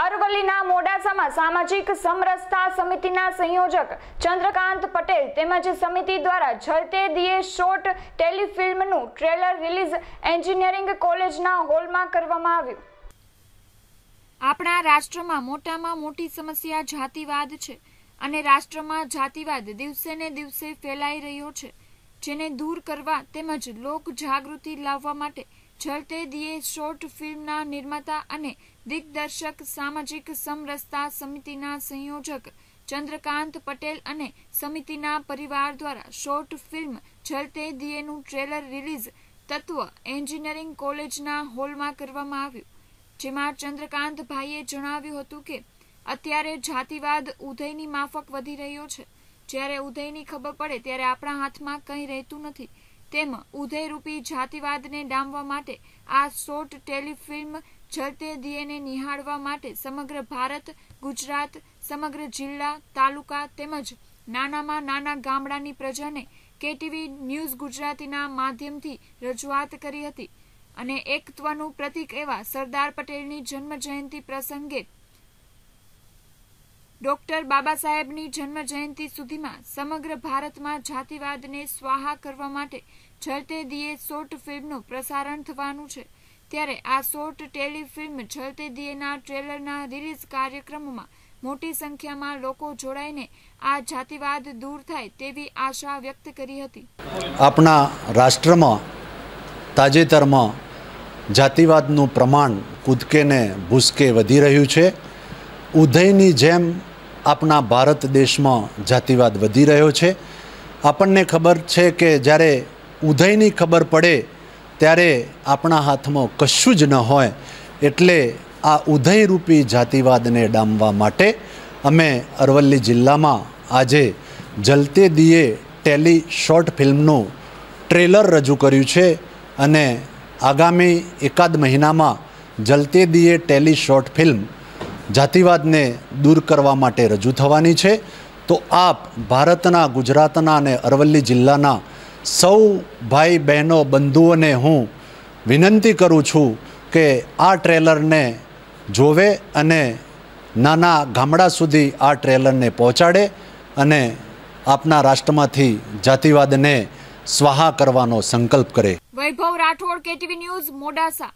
અરવલ્લીના મોડાસામાં સામાજિક સમરસતા સમિતિના સંયોજક ચંદ્રકાંત પટેલ તેમજ સમિતિ દ્વારા જલતે દિયે શોર્ટ ટેલિફિલ્મનું ટ્રેલર રિલીઝ એન્જિનિયરિંગ કોલેજના હોલમાં કરવામાં આવ્યું આપણા રાષ્ટ્રમાં મોટામાં મોટી સમસ્યા જાતિવાદ છે અને રાષ્ટ્રમાં જાતિવાદ દિવસે ને દિવસે ફેલાઈ રહ્યો છે જેને દૂર કરવા તેમજ લોક જાગૃતિ લાવવા માટે ચલતે દિયે શોર્ટ ફિલ્મના નિર્માતા અને દિગ્દર્શક સામાજિક સમરસતા સમિતિના સંયોજક ચંદ્રકાંત પટેલ અને સમિતિના પરિવાર દ્વારા શોર્ટ ફિલ્મ ચલતે દિયેનું ટ્રેલર રિલીઝ તત્વ એન્જિનિયરિંગ કોલેજના હોલમાં કરવામાં આવ્યું જેમાં ચંદ્રકાંતભાઈએ જણાવ્યું હતું કે અત્યારે જાતિવાદ ઉદયની માફક વધી રહ્યો છે જ્યારે ઉદયની ખબર પડે ત્યારે આપણા હાથમાં કંઈ રહેતું નથી તેમ ઉદયરૂપી જાતિવાદને ડામવા માટે આ શોર્ટ ટેલિફિલ્મ જલતે દિયેને નિહાળવા માટે સમગ્ર ભારત ગુજરાત સમગ્ર જિલ્લા તાલુકા તેમજ નાનામાં નાના ગામડાની પ્રજાને કેટીવી ન્યૂઝ ગુજરાતીના માધ્યમથી રજૂઆત કરી હતી અને એકત્વનું પ્રતીક એવા સરદાર પટેલની જન્મ જન્મજયંતિ પ્રસંગે ડોક્ટર બાબા સાહેબની જન્મ જયંતિ સુધીમાં સમગ્ર ભારતમાં જાતિવાદને સ્વાહા કરવા માટે જલતે દિયે શોર્ટ ફિલ્મનું પ્રસારણ થવાનું છે ત્યારે આ શોર્ટ ટેલિફિલ્મ જલતે દિએના ટ્રેલરના રિલીઝ કાર્યક્રમમાં મોટી સંખ્યામાં લોકો જોડાઈને આ જાતિવાદ દૂર થાય તેવી આશા વ્યક્ત કરી હતી આપણા રાષ્ટ્રમાં તાજેતરમાં જાતિવાદનું પ્રમાણ કૂદકેને ભૂસકે વધી રહ્યું છે ઉધઈની જેમ આપણા ભારત દેશમાં જાતિવાદ વધી રહ્યો છે આપણને ખબર છે કે જ્યારે ઉદયની ખબર પડે ત્યારે આપણા હાથમાં કશું જ ન હોય એટલે આ ઉદયરૂપી જાતિવાદને ડામવા માટે અમે અરવલ્લી જિલ્લામાં આજે જલતે દીએ ટેલી શોર્ટ ફિલ્મનું ટ્રેલર રજૂ કર્યું છે અને આગામી એકાદ મહિનામાં જલતે દીએ ટેલી શોર્ટ ફિલ્મ જાતિવાદને દૂર કરવા માટે રજૂ થવાની છે તો આપ ભારતના ગુજરાતના અને અરવલ્લી જિલ્લાના સૌ ભાઈ બહેનો બંધુઓને હું વિનંતી કરું છું કે આ ટ્રેલરને જોવે અને નાના ગામડા સુધી આ ટ્રેલરને પહોંચાડે અને આપના રાષ્ટ્રમાંથી જાતિવાદને સ્વાહા કરવાનો સંકલ્પ કરે વૈભવ રાઠોડ કેટીવી ન્યૂઝ મોડાસા